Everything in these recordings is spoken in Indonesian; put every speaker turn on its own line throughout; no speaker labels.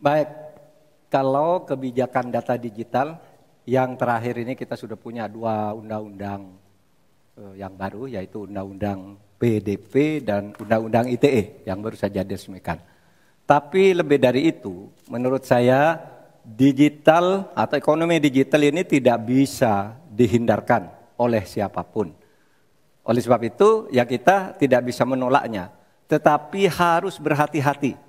Baik, kalau kebijakan data digital yang terakhir ini kita sudah punya dua undang-undang eh, yang baru yaitu undang-undang PDP dan undang-undang ITE yang baru saja diresmikan. Tapi lebih dari itu, menurut saya digital atau ekonomi digital ini tidak bisa dihindarkan oleh siapapun. Oleh sebab itu, ya kita tidak bisa menolaknya, tetapi harus berhati-hati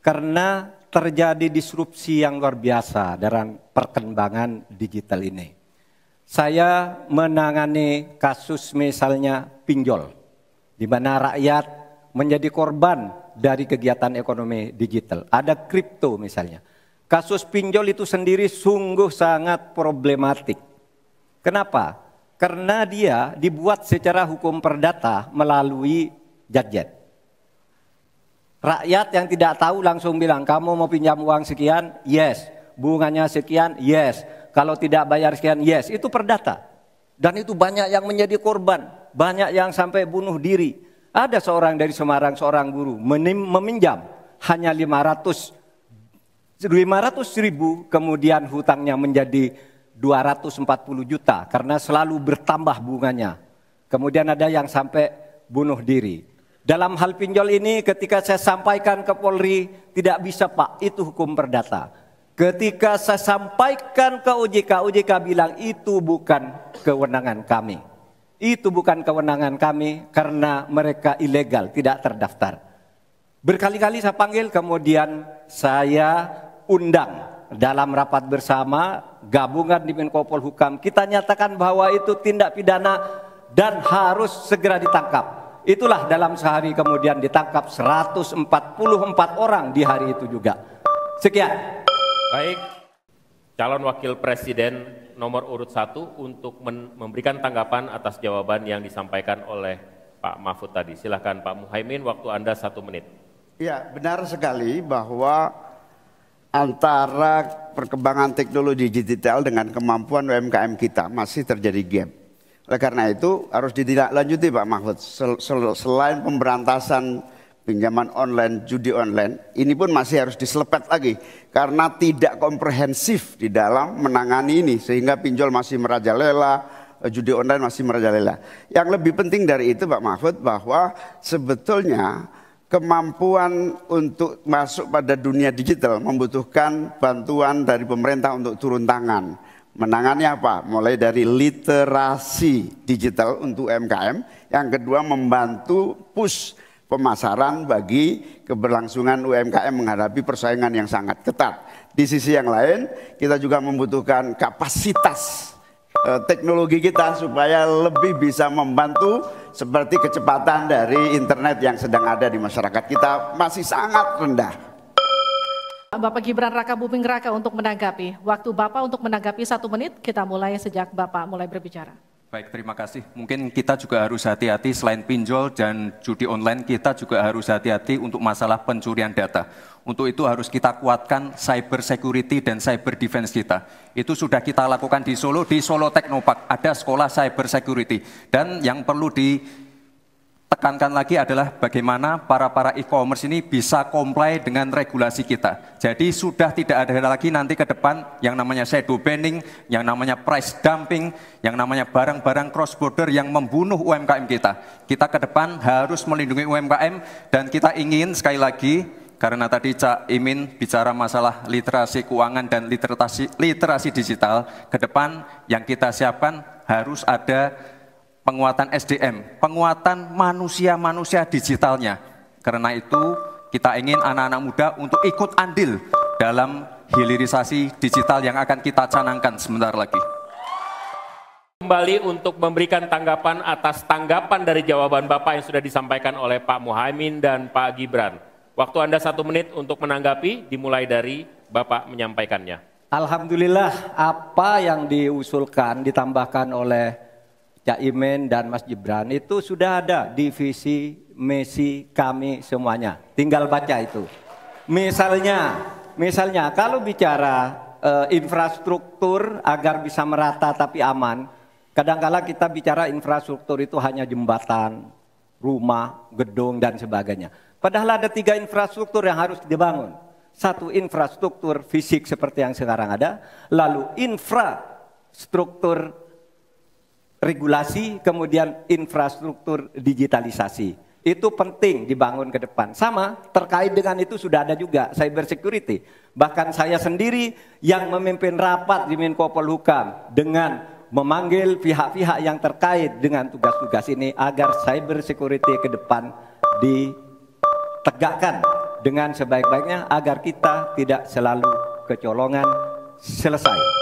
karena terjadi disrupsi yang luar biasa dalam perkembangan digital ini. Saya menangani kasus misalnya pinjol, di mana rakyat menjadi korban dari kegiatan ekonomi digital. Ada kripto misalnya. Kasus pinjol itu sendiri sungguh sangat problematik. Kenapa? Karena dia dibuat secara hukum perdata melalui gadget. Rakyat yang tidak tahu langsung bilang, kamu mau pinjam uang sekian? Yes. Bunganya sekian? Yes. Kalau tidak bayar sekian? Yes. Itu perdata. Dan itu banyak yang menjadi korban. Banyak yang sampai bunuh diri. Ada seorang dari Semarang, seorang guru, menim, meminjam hanya 500 500 ribu, kemudian hutangnya menjadi 240 juta karena selalu bertambah bunganya. Kemudian ada yang sampai bunuh diri. Dalam hal pinjol ini ketika saya sampaikan ke Polri tidak bisa Pak, itu hukum perdata. Ketika saya sampaikan ke OJK, OJK bilang itu bukan kewenangan kami. Itu bukan kewenangan kami karena mereka ilegal, tidak terdaftar. Berkali-kali saya panggil kemudian saya undang dalam rapat bersama gabungan di Menko Polhukam kita nyatakan bahwa itu tindak pidana dan harus segera ditangkap. Itulah dalam sehari kemudian ditangkap 144 orang di hari itu juga. Sekian.
Baik, calon wakil presiden nomor urut satu
untuk memberikan
tanggapan atas jawaban yang disampaikan oleh Pak Mahfud tadi. Silahkan Pak Muhaimin, waktu Anda satu menit.
Ya, benar sekali bahwa antara perkembangan teknologi digital dengan kemampuan UMKM kita masih terjadi gap. Oleh karena itu harus ditindaklanjuti Pak Mahfud. Sel, sel, selain pemberantasan pinjaman online, judi online, ini pun masih harus diselepet lagi karena tidak komprehensif di dalam menangani ini sehingga pinjol masih merajalela, judi online masih merajalela. Yang lebih penting dari itu Pak Mahfud bahwa sebetulnya kemampuan untuk masuk pada dunia digital membutuhkan bantuan dari pemerintah untuk turun tangan. Menangani apa? Mulai dari literasi digital untuk UMKM. Yang kedua membantu push pemasaran bagi keberlangsungan UMKM menghadapi persaingan yang sangat ketat. Di sisi yang lain, kita juga membutuhkan kapasitas eh, teknologi kita supaya lebih bisa membantu seperti kecepatan dari internet yang sedang ada di masyarakat kita masih sangat rendah.
Bapak Gibran Raka Buming Raka untuk menanggapi. Waktu Bapak untuk menanggapi satu menit, kita mulai sejak Bapak mulai berbicara.
Baik, terima kasih. Mungkin kita juga harus hati-hati selain pinjol dan judi online, kita juga harus hati-hati untuk masalah pencurian data. Untuk itu harus kita kuatkan cyber security dan cyber defense kita. Itu sudah kita lakukan di Solo, di Solo Teknopark, ada sekolah cyber security. Dan yang perlu di tekankan lagi adalah bagaimana para-para e-commerce ini bisa comply dengan regulasi kita. Jadi sudah tidak ada lagi nanti ke depan yang namanya shadow banning, yang namanya price dumping, yang namanya barang-barang cross border yang membunuh UMKM kita. Kita ke depan harus melindungi UMKM dan kita ingin sekali lagi karena tadi Cak Imin bicara masalah literasi keuangan dan literasi literasi digital, ke depan yang kita siapkan harus ada penguatan SDM, penguatan manusia-manusia digitalnya. Karena itu kita ingin anak-anak muda untuk ikut andil dalam hilirisasi digital yang akan kita canangkan sebentar lagi.
Kembali untuk memberikan tanggapan atas tanggapan dari jawaban Bapak yang sudah disampaikan oleh Pak Muhaimin dan Pak Gibran. Waktu Anda satu menit untuk menanggapi, dimulai dari Bapak menyampaikannya.
Alhamdulillah apa yang diusulkan ditambahkan oleh Caimin dan Mas Gibran itu sudah ada divisi misi kami semuanya. Tinggal baca itu. Misalnya, misalnya kalau bicara e, infrastruktur agar bisa merata tapi aman, kadangkala kita bicara infrastruktur itu hanya jembatan, rumah, gedung dan sebagainya. Padahal ada tiga infrastruktur yang harus dibangun. Satu infrastruktur fisik seperti yang sekarang ada, lalu infrastruktur regulasi, kemudian infrastruktur digitalisasi. Itu penting dibangun ke depan. Sama terkait dengan itu sudah ada juga cyber security. Bahkan saya sendiri yang memimpin rapat di Menko Polhukam dengan memanggil pihak-pihak yang terkait dengan tugas-tugas ini agar cyber security ke depan ditegakkan dengan sebaik-baiknya agar kita tidak
selalu kecolongan selesai.